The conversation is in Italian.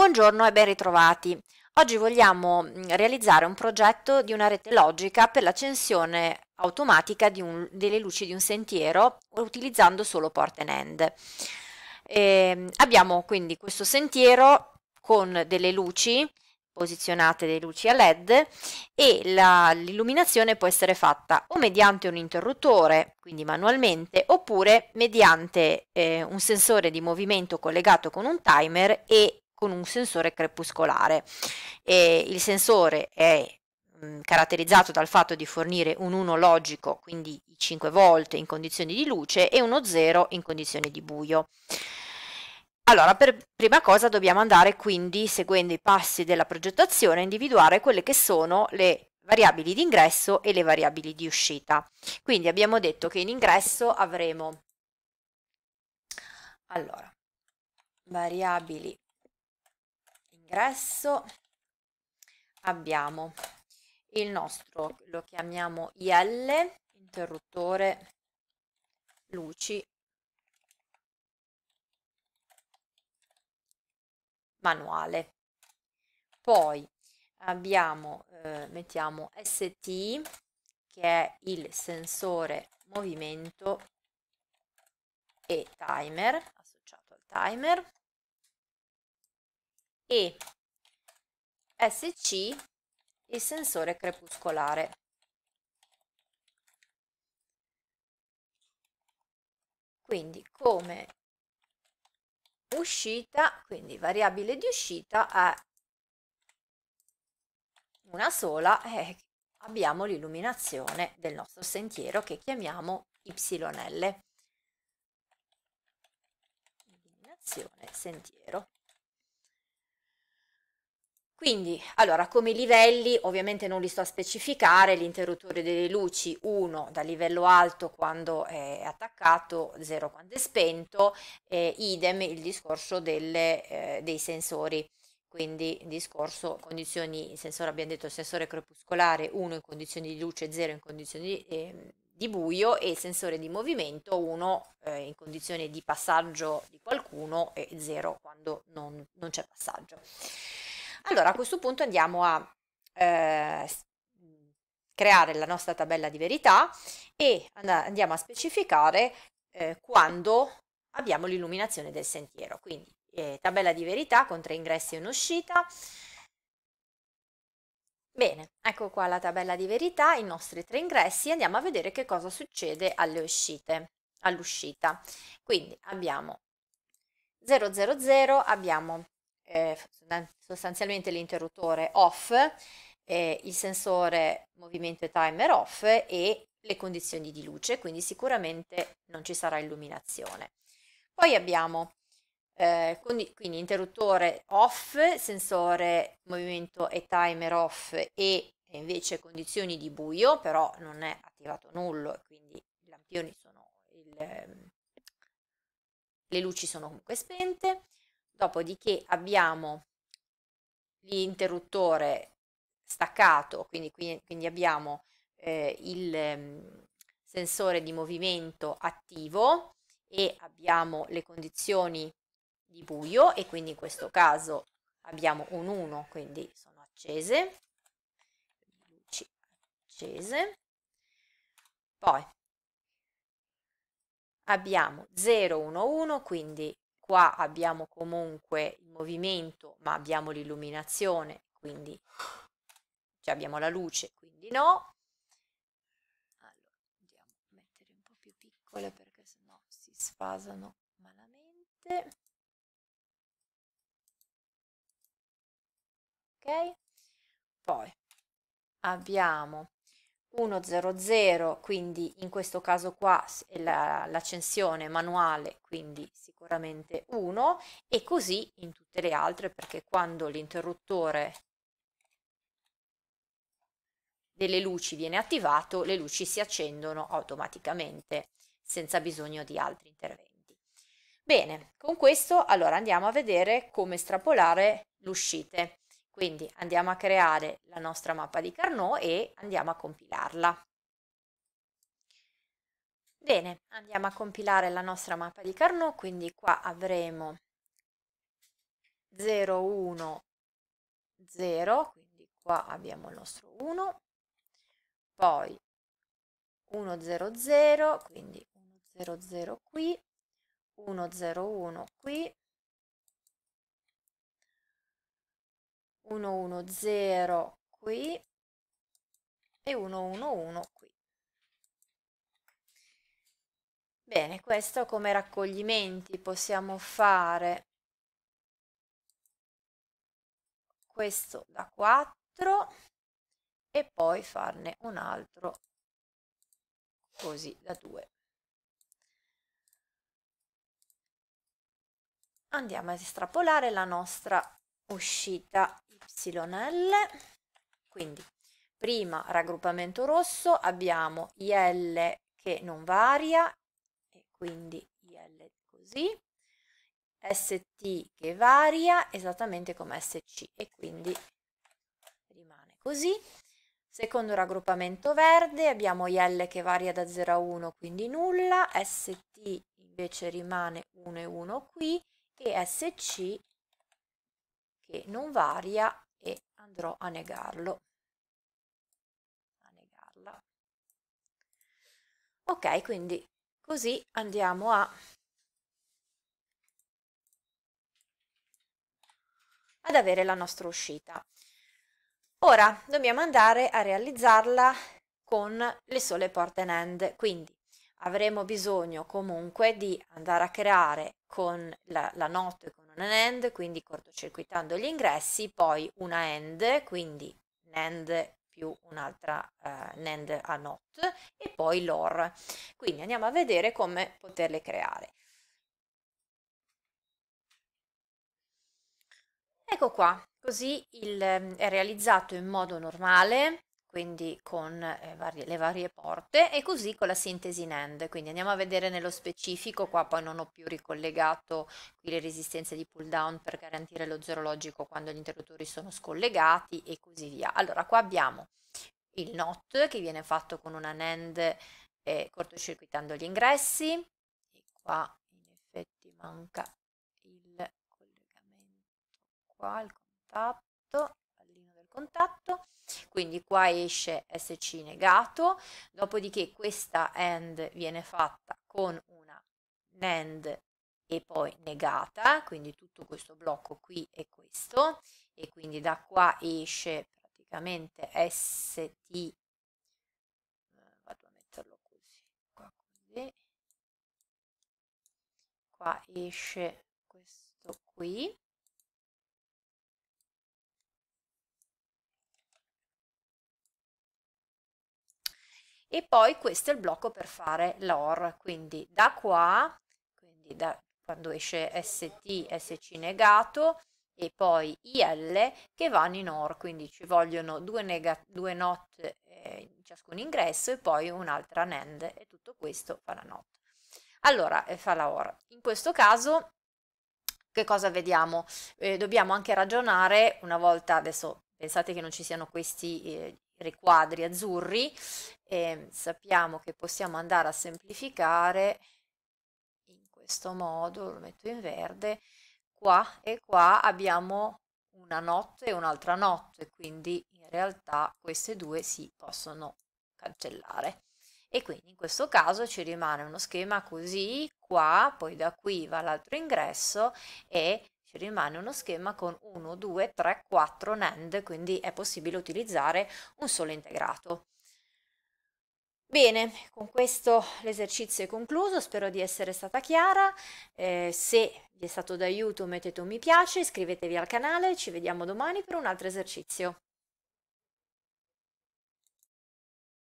Buongiorno e ben ritrovati. Oggi vogliamo mm, realizzare un progetto di una rete logica per l'accensione automatica un, delle luci di un sentiero utilizzando solo port and end. E ehm, abbiamo quindi questo sentiero con delle luci posizionate delle luci a led e l'illuminazione può essere fatta o mediante un interruttore, quindi manualmente, oppure mediante eh, un sensore di movimento collegato con un timer e con un sensore crepuscolare. E il sensore è mh, mhmm, caratterizzato dal fatto di fornire un 1 logico, quindi 5 volte in condizioni di luce, e uno 0 in condizioni di buio. Allora, per prima cosa dobbiamo andare quindi, seguendo i passi della progettazione, a individuare quelle che sono le variabili di ingresso e le variabili di uscita. Quindi abbiamo detto che in ingresso avremo allora, variabili ingresso abbiamo il nostro, lo chiamiamo IL, interruttore luci manuale. Poi abbiamo, eh, mettiamo ST, che è il sensore movimento e timer, associato al timer e SC il sensore crepuscolare. Quindi come uscita, quindi variabile di uscita è una sola e abbiamo l'illuminazione del nostro sentiero che chiamiamo YL. Illuminazione sentiero. Quindi, allora, come livelli, ovviamente non li sto a specificare, l'interruttore delle luci 1 da livello alto quando è attaccato, 0 quando è spento, eh, idem il discorso delle, eh, dei sensori, quindi discorso condizioni, sensore abbiamo detto sensore crepuscolare 1 in condizioni di luce, 0 in condizioni di, eh, di buio e sensore di movimento 1 eh, in condizioni di passaggio di qualcuno e 0 quando non, non c'è passaggio. Allora a questo punto andiamo a eh, creare la nostra tabella di verità e andiamo a specificare eh, quando abbiamo l'illuminazione del sentiero. Quindi eh, tabella di verità con tre ingressi e un'uscita. Bene, ecco qua la tabella di verità, i nostri tre ingressi, andiamo a vedere che cosa succede alle uscite, all'uscita. Quindi abbiamo 000, abbiamo eh, sostanzialmente l'interruttore off, eh, il sensore movimento e timer off e le condizioni di luce, quindi sicuramente non ci sarà illuminazione. Poi abbiamo eh, quindi interruttore off, sensore movimento e timer off e invece condizioni di buio, però non è attivato nullo, quindi i lampioni sono il, ehm, le luci sono comunque spente dopodiché abbiamo l'interruttore staccato, quindi, quindi abbiamo eh, il ehm, sensore di movimento attivo e abbiamo le condizioni di buio e quindi in questo caso abbiamo un 1, quindi sono accese, luci accese, poi abbiamo 0, 1, 1, quindi qua abbiamo comunque il movimento ma abbiamo l'illuminazione quindi cioè abbiamo la luce quindi no allora andiamo a mettere un po' più piccole perché sennò si sfasano malamente ok poi abbiamo 100 quindi in questo caso qua è l'accensione manuale quindi sicuramente 1 e così in tutte le altre perché quando l'interruttore delle luci viene attivato le luci si accendono automaticamente senza bisogno di altri interventi. Bene, con questo allora andiamo a vedere come estrapolare l'uscite. Quindi andiamo a creare la nostra mappa di Carnot e andiamo a compilarla. Bene, andiamo a compilare la nostra mappa di Carnot, quindi qua avremo 0, 1, 0, quindi qua abbiamo il nostro 1, poi 1, 0, 0, quindi 1, 0, 0 qui, 1, 0, 1 qui, 1 1 0 qui e 1 1 1 qui bene questo come raccoglimenti possiamo fare questo da 4 e poi farne un altro così da 2 andiamo a estrapolare la nostra uscita YL, quindi prima raggruppamento rosso abbiamo IL che non varia, e quindi IL così, ST che varia esattamente come SC e quindi rimane così. Secondo raggruppamento verde abbiamo IL che varia da 0 a 1 quindi nulla, ST invece rimane 1 e 1 qui e SC che non varia e andrò a negarlo. A negarla. Ok, quindi così andiamo a ad avere la nostra uscita. Ora dobbiamo andare a realizzarla con le sole porte and end, quindi avremo bisogno comunque di andare a creare con la, la notte, formano un AND, quindi cortocircuitando gli ingressi, poi una AND, quindi un più un'altra uh, eh, NAND a NOT e poi l'OR. Quindi andiamo a vedere come poterle creare. Ecco qua, così il, ehm, è realizzato in modo normale quindi con le eh, varie, le varie porte e così con la sintesi in Quindi andiamo a vedere nello specifico, qua poi non ho più ricollegato qui le resistenze di pull down per garantire lo zero logico quando gli interruttori sono scollegati e così via. Allora qua abbiamo il NOT che viene fatto con una NAND eh, cortocircuitando gli ingressi e qua in effetti manca il collegamento qua, il contatto, pallino del contatto quindi qua esce SC negato, dopodiché questa AND viene fatta con una NAND e poi negata, quindi tutto questo blocco qui è questo, e quindi da qua esce praticamente ST, eh, vado a metterlo così, qua così, qua esce questo qui, e poi questo è il blocco per fare l'OR, quindi da qua, quindi da quando esce ST, SC negato e poi IL che vanno in OR, quindi ci vogliono due, nega, due not eh, in ciascun ingresso e poi un'altra NAND e tutto questo fa la not. Allora, eh, fa la OR. In questo caso che cosa vediamo? Eh, dobbiamo anche ragionare una volta adesso pensate che non ci siano questi eh, riquadri azzurri e ehm, sappiamo che possiamo andare a semplificare in questo modo, lo metto in verde, qua e qua abbiamo una notte e un'altra notte, quindi in realtà queste due si possono cancellare. E quindi in questo caso ci rimane uno schema così, qua, poi da qui va l'altro ingresso e ci rimane uno schema con 1, 2, 3, 4 NAND, quindi è possibile utilizzare un solo integrato. Bene, con questo l'esercizio è concluso, spero di essere stata chiara, eh, se vi è stato d'aiuto mettete un mi piace, iscrivetevi al canale, ci vediamo domani per un altro esercizio.